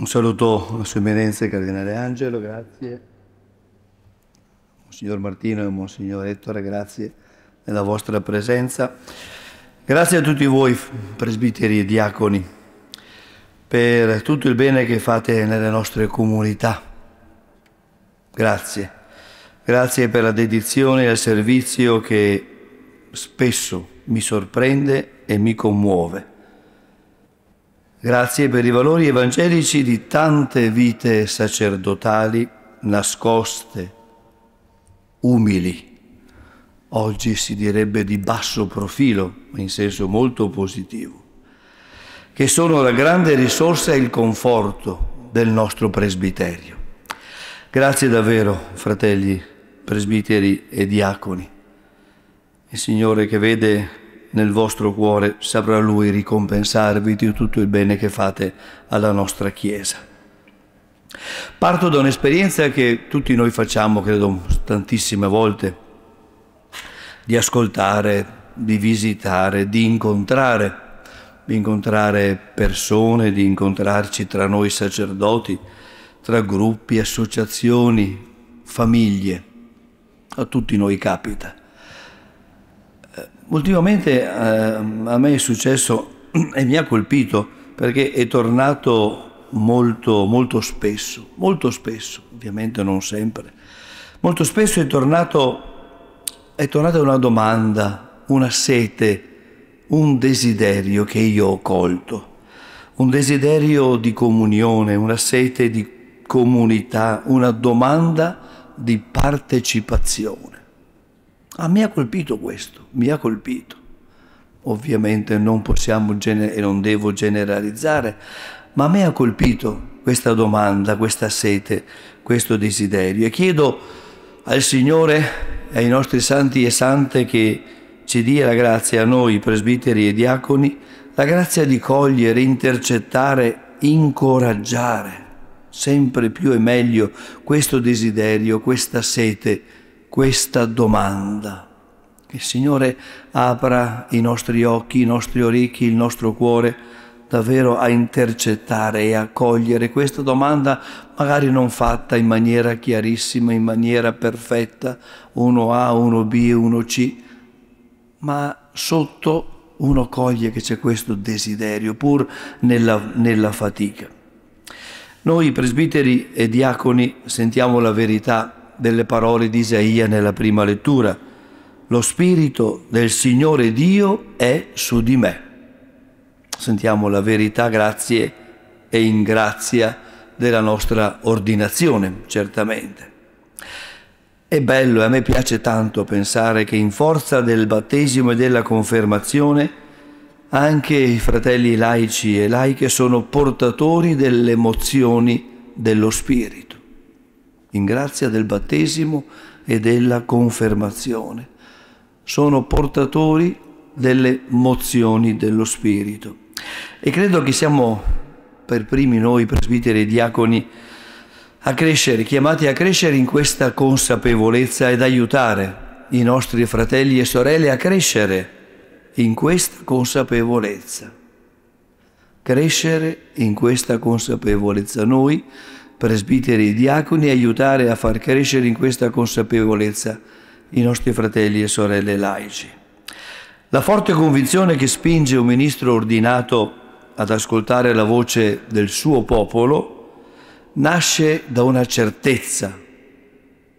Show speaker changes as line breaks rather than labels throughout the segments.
Un saluto a Sua Eminenza Cardinale Angelo, grazie. Monsignor Martino e Monsignor Ettore, grazie della vostra presenza. Grazie a tutti voi, presbiteri e diaconi, per tutto il bene che fate nelle nostre comunità. Grazie. Grazie per la dedizione al servizio che spesso mi sorprende e mi commuove. Grazie per i valori evangelici di tante vite sacerdotali nascoste, umili. Oggi si direbbe di basso profilo, ma in senso molto positivo, che sono la grande risorsa e il conforto del nostro presbiterio. Grazie davvero, fratelli, presbiteri e diaconi. Il Signore che vede nel vostro cuore saprà Lui ricompensarvi di tutto il bene che fate alla nostra Chiesa. Parto da un'esperienza che tutti noi facciamo, credo, tantissime volte, di ascoltare, di visitare, di incontrare, di incontrare persone, di incontrarci tra noi sacerdoti, tra gruppi, associazioni, famiglie. A tutti noi capita. Ultimamente eh, a me è successo e mi ha colpito perché è tornato molto, molto spesso, molto spesso, ovviamente non sempre, molto spesso è, tornato, è tornata una domanda, una sete, un desiderio che io ho colto, un desiderio di comunione, una sete di comunità, una domanda di partecipazione. Ah, mi ha colpito questo, mi ha colpito. Ovviamente non possiamo e non devo generalizzare, ma a me ha colpito questa domanda, questa sete, questo desiderio. E chiedo al Signore, e ai nostri santi e sante che ci dia la grazia a noi, presbiteri e diaconi, la grazia di cogliere, intercettare, incoraggiare sempre più e meglio questo desiderio, questa sete questa domanda. Che il Signore apra i nostri occhi, i nostri orecchi, il nostro cuore davvero a intercettare e a cogliere questa domanda, magari non fatta in maniera chiarissima, in maniera perfetta, uno a uno b uno c ma sotto uno coglie che c'è questo desiderio, pur nella, nella fatica. Noi presbiteri e diaconi sentiamo la verità delle parole di Isaia nella prima lettura. Lo Spirito del Signore Dio è su di me. Sentiamo la verità, grazie e in grazia della nostra ordinazione, certamente. È bello e a me piace tanto pensare che in forza del battesimo e della confermazione anche i fratelli laici e laiche sono portatori delle emozioni dello Spirito in grazia del battesimo e della confermazione. Sono portatori delle mozioni dello Spirito. E credo che siamo per primi noi presbiteri e diaconi a crescere, chiamati a crescere in questa consapevolezza ed aiutare i nostri fratelli e sorelle a crescere in questa consapevolezza. Crescere in questa consapevolezza noi presbiteri e diaconi, aiutare a far crescere in questa consapevolezza i nostri fratelli e sorelle laici. La forte convinzione che spinge un ministro ordinato ad ascoltare la voce del suo popolo nasce da una certezza,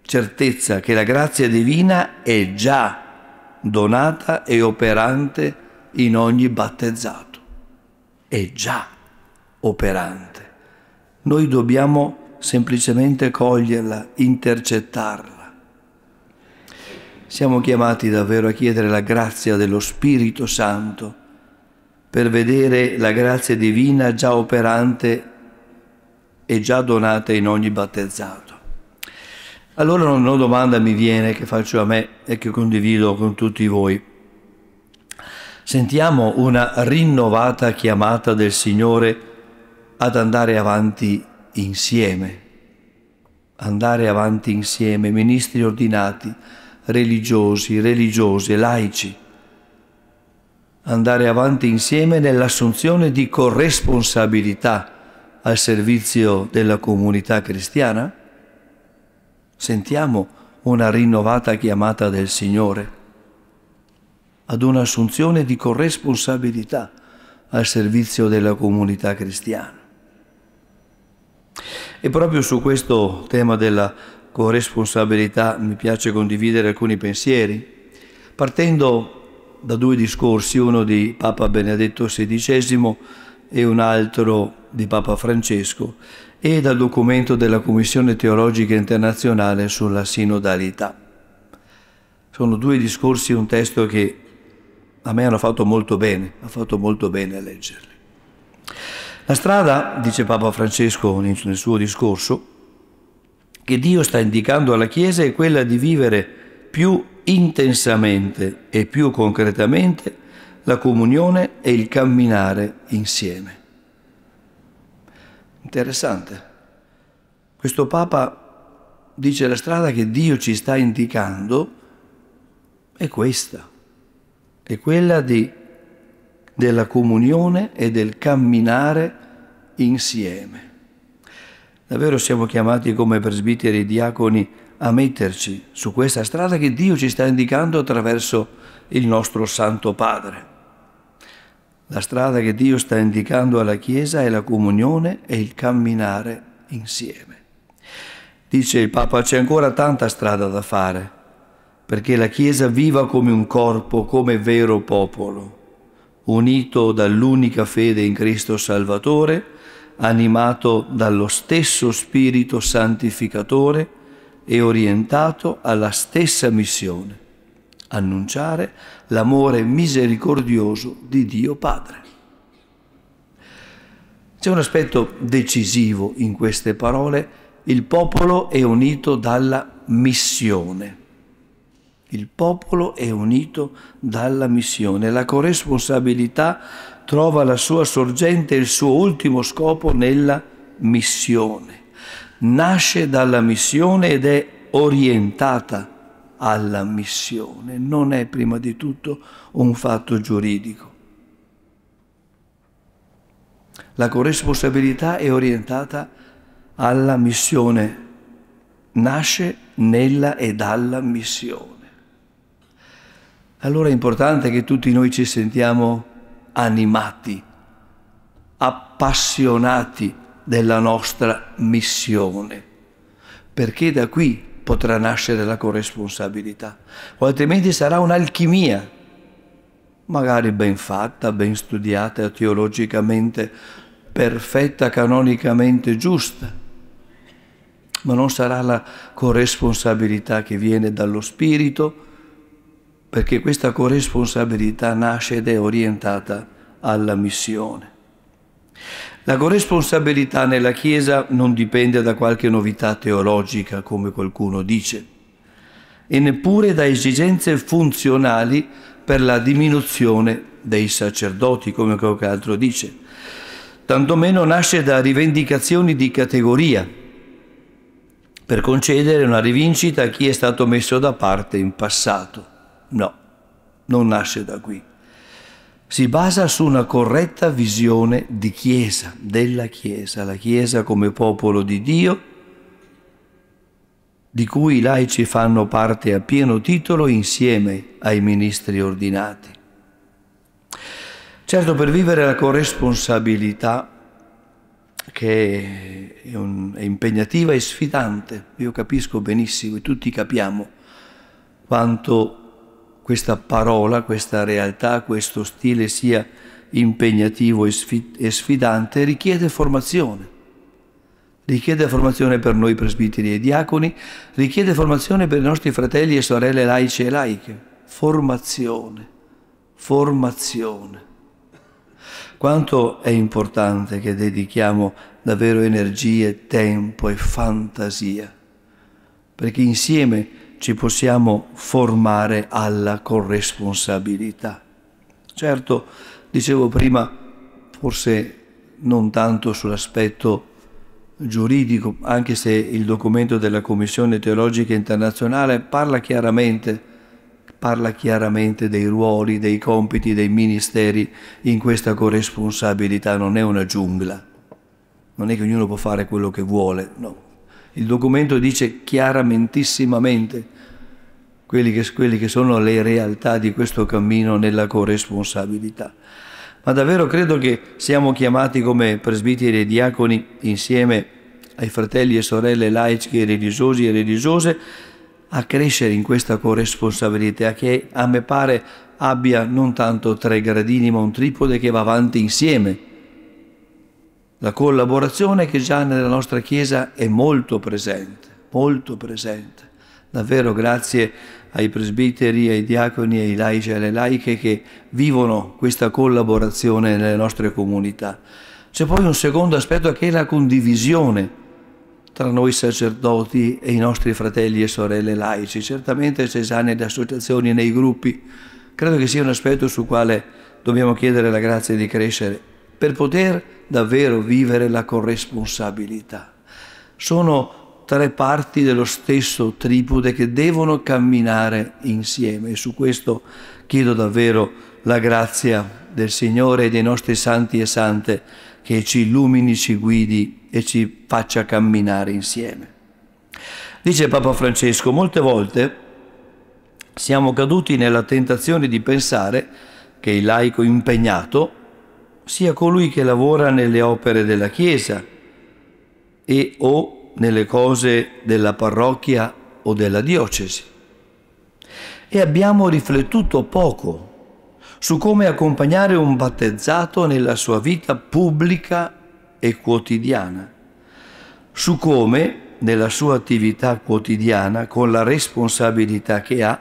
certezza che la grazia divina è già donata e operante in ogni battezzato, è già operante. Noi dobbiamo semplicemente coglierla, intercettarla. Siamo chiamati davvero a chiedere la grazia dello Spirito Santo per vedere la grazia divina già operante e già donata in ogni battezzato. Allora una domanda mi viene che faccio a me e che condivido con tutti voi. Sentiamo una rinnovata chiamata del Signore ad andare avanti insieme, andare avanti insieme, ministri ordinati, religiosi, religiose, laici, andare avanti insieme nell'assunzione di corresponsabilità al servizio della comunità cristiana? Sentiamo una rinnovata chiamata del Signore ad un'assunzione di corresponsabilità al servizio della comunità cristiana. E proprio su questo tema della corresponsabilità mi piace condividere alcuni pensieri, partendo da due discorsi, uno di Papa Benedetto XVI e un altro di Papa Francesco, e dal documento della Commissione Teologica Internazionale sulla sinodalità. Sono due discorsi, e un testo che a me hanno fatto molto bene, ha fatto molto bene a leggerli. La strada, dice Papa Francesco nel suo discorso, che Dio sta indicando alla Chiesa è quella di vivere più intensamente e più concretamente la comunione e il camminare insieme. Interessante. Questo Papa dice la strada che Dio ci sta indicando è questa, è quella di della comunione e del camminare insieme. Davvero siamo chiamati come presbiteri e diaconi a metterci su questa strada che Dio ci sta indicando attraverso il nostro Santo Padre. La strada che Dio sta indicando alla Chiesa è la comunione e il camminare insieme. Dice il Papa, c'è ancora tanta strada da fare perché la Chiesa viva come un corpo, come vero popolo unito dall'unica fede in Cristo Salvatore, animato dallo stesso Spirito Santificatore e orientato alla stessa missione, annunciare l'amore misericordioso di Dio Padre. C'è un aspetto decisivo in queste parole, il popolo è unito dalla missione. Il popolo è unito dalla missione, la corresponsabilità trova la sua sorgente e il suo ultimo scopo nella missione. Nasce dalla missione ed è orientata alla missione, non è prima di tutto un fatto giuridico. La corresponsabilità è orientata alla missione, nasce nella e dalla missione. Allora è importante che tutti noi ci sentiamo animati, appassionati della nostra missione, perché da qui potrà nascere la corresponsabilità, o altrimenti sarà un'alchimia, magari ben fatta, ben studiata, teologicamente perfetta, canonicamente giusta, ma non sarà la corresponsabilità che viene dallo Spirito, perché questa corresponsabilità nasce ed è orientata alla missione. La corresponsabilità nella Chiesa non dipende da qualche novità teologica, come qualcuno dice, e neppure da esigenze funzionali per la diminuzione dei sacerdoti, come qualche altro dice. Tantomeno nasce da rivendicazioni di categoria per concedere una rivincita a chi è stato messo da parte in passato. No, non nasce da qui. Si basa su una corretta visione di Chiesa, della Chiesa, la Chiesa come popolo di Dio, di cui i laici fanno parte a pieno titolo insieme ai ministri ordinati. Certo, per vivere la corresponsabilità che è, un, è, impegnativa e sfidante. Io capisco benissimo e tutti capiamo quanto questa parola, questa realtà, questo stile sia impegnativo e sfidante, richiede formazione. Richiede formazione per noi presbiteri e diaconi, richiede formazione per i nostri fratelli e sorelle laici e laiche. Formazione, formazione. Quanto è importante che dedichiamo davvero energie, tempo e fantasia, perché insieme ci possiamo formare alla corresponsabilità. Certo, dicevo prima, forse non tanto sull'aspetto giuridico, anche se il documento della Commissione Teologica Internazionale parla chiaramente, parla chiaramente dei ruoli, dei compiti, dei ministeri in questa corresponsabilità, non è una giungla, non è che ognuno può fare quello che vuole, no, il documento dice chiaramentissimamente quelli che, quelli che sono le realtà di questo cammino nella corresponsabilità. Ma davvero credo che siamo chiamati come presbiteri e diaconi insieme ai fratelli e sorelle laici e religiosi e religiose a crescere in questa corresponsabilità che a me pare abbia non tanto tre gradini ma un tripode che va avanti insieme la collaborazione che già nella nostra Chiesa è molto presente, molto presente. Davvero grazie ai presbiteri, ai diaconi, ai laici e alle laiche che vivono questa collaborazione nelle nostre comunità. C'è poi un secondo aspetto che è la condivisione tra noi sacerdoti e i nostri fratelli e sorelle laici. Certamente c'è già nelle associazioni, nei gruppi. Credo che sia un aspetto sul quale dobbiamo chiedere la grazia di crescere per poter davvero vivere la corresponsabilità. Sono tre parti dello stesso tripode che devono camminare insieme e su questo chiedo davvero la grazia del Signore e dei nostri santi e sante che ci illumini, ci guidi e ci faccia camminare insieme. Dice Papa Francesco, molte volte siamo caduti nella tentazione di pensare che il laico impegnato sia colui che lavora nelle opere della Chiesa e o nelle cose della parrocchia o della diocesi. E abbiamo riflettuto poco su come accompagnare un battezzato nella sua vita pubblica e quotidiana, su come nella sua attività quotidiana, con la responsabilità che ha,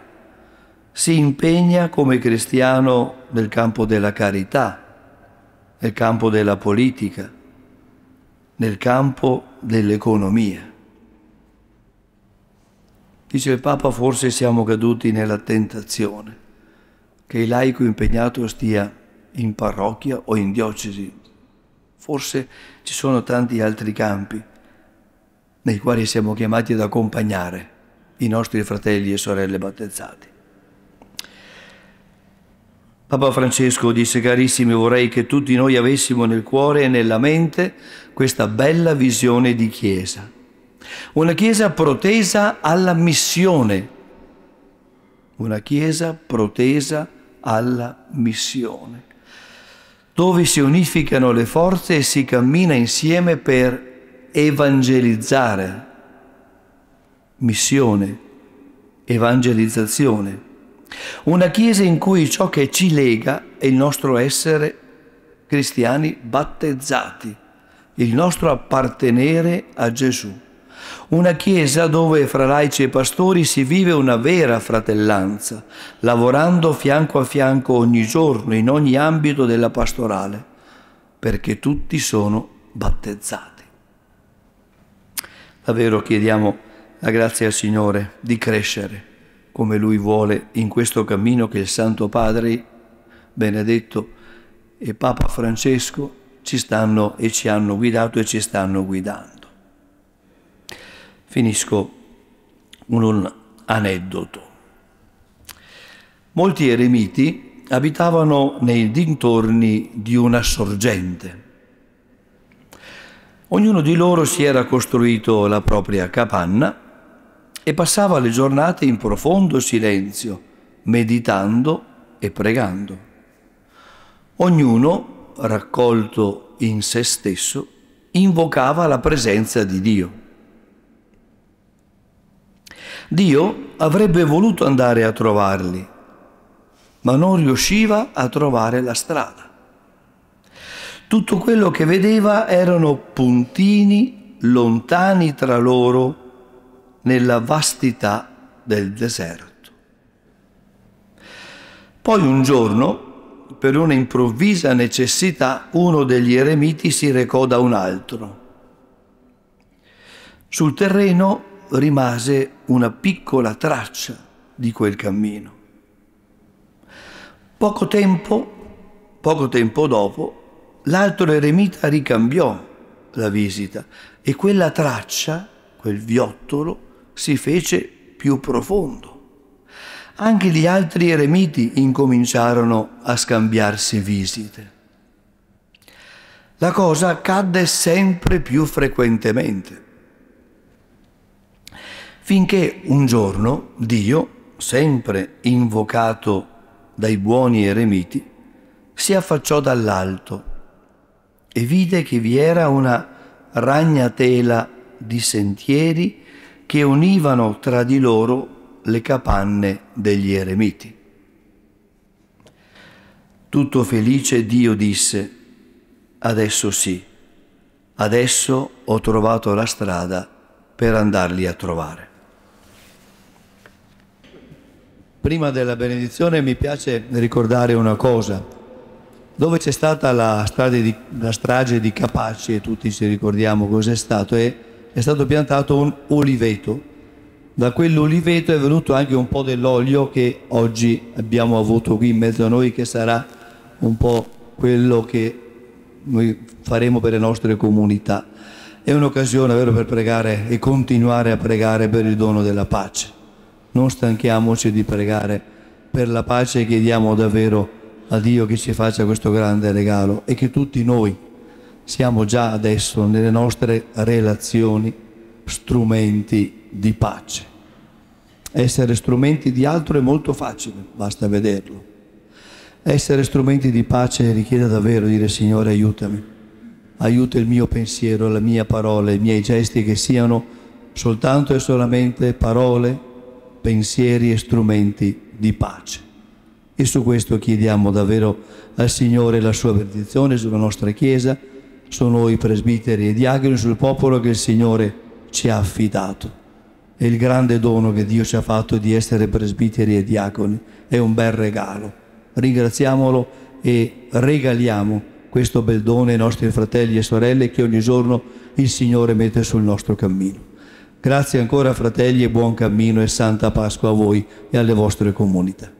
si impegna come cristiano nel campo della carità, nel campo della politica, nel campo dell'economia. Dice il Papa, forse siamo caduti nella tentazione che il laico impegnato stia in parrocchia o in diocesi. Forse ci sono tanti altri campi nei quali siamo chiamati ad accompagnare i nostri fratelli e sorelle battezzati. Papa Francesco disse, carissimi, vorrei che tutti noi avessimo nel cuore e nella mente questa bella visione di Chiesa. Una Chiesa protesa alla missione. Una Chiesa protesa alla missione. Dove si unificano le forze e si cammina insieme per evangelizzare. Missione, evangelizzazione una Chiesa in cui ciò che ci lega è il nostro essere cristiani battezzati, il nostro appartenere a Gesù. Una Chiesa dove fra laici e pastori si vive una vera fratellanza, lavorando fianco a fianco ogni giorno in ogni ambito della pastorale, perché tutti sono battezzati. Davvero chiediamo la grazia al Signore di crescere come Lui vuole in questo cammino che il Santo Padre Benedetto e Papa Francesco ci stanno e ci hanno guidato e ci stanno guidando. Finisco con un aneddoto. Molti eremiti abitavano nei dintorni di una sorgente. Ognuno di loro si era costruito la propria capanna e passava le giornate in profondo silenzio, meditando e pregando. Ognuno, raccolto in se stesso, invocava la presenza di Dio. Dio avrebbe voluto andare a trovarli, ma non riusciva a trovare la strada. Tutto quello che vedeva erano puntini lontani tra loro nella vastità del deserto. Poi un giorno, per una improvvisa necessità, uno degli eremiti si recò da un altro. Sul terreno rimase una piccola traccia di quel cammino. Poco tempo, poco tempo dopo, l'altro eremita ricambiò la visita e quella traccia, quel viottolo, si fece più profondo. Anche gli altri eremiti incominciarono a scambiarsi visite. La cosa accadde sempre più frequentemente, finché un giorno Dio, sempre invocato dai buoni eremiti, si affacciò dall'alto e vide che vi era una ragnatela di sentieri che univano tra di loro le capanne degli eremiti. Tutto felice Dio disse, adesso sì, adesso ho trovato la strada per andarli a trovare. Prima della benedizione mi piace ricordare una cosa. Dove c'è stata la, di, la strage di Capaci, e tutti ci ricordiamo cos'è stato, e è stato piantato un oliveto. Da quell'oliveto è venuto anche un po' dell'olio che oggi abbiamo avuto qui in mezzo a noi, che sarà un po' quello che noi faremo per le nostre comunità. È un'occasione vero, per pregare e continuare a pregare per il dono della pace. Non stanchiamoci di pregare per la pace e chiediamo davvero a Dio che ci faccia questo grande regalo e che tutti noi siamo già adesso nelle nostre relazioni strumenti di pace. Essere strumenti di altro è molto facile, basta vederlo. Essere strumenti di pace richiede davvero dire Signore aiutami, aiuta il mio pensiero, la mia parola, i miei gesti che siano soltanto e solamente parole, pensieri e strumenti di pace. E su questo chiediamo davvero al Signore la sua benedizione sulla nostra Chiesa sono i presbiteri e diaconi sul popolo che il Signore ci ha affidato. E il grande dono che Dio ci ha fatto di essere presbiteri e diaconi è un bel regalo. Ringraziamolo e regaliamo questo bel dono ai nostri fratelli e sorelle che ogni giorno il Signore mette sul nostro cammino. Grazie ancora fratelli e buon cammino e santa Pasqua a voi e alle vostre comunità.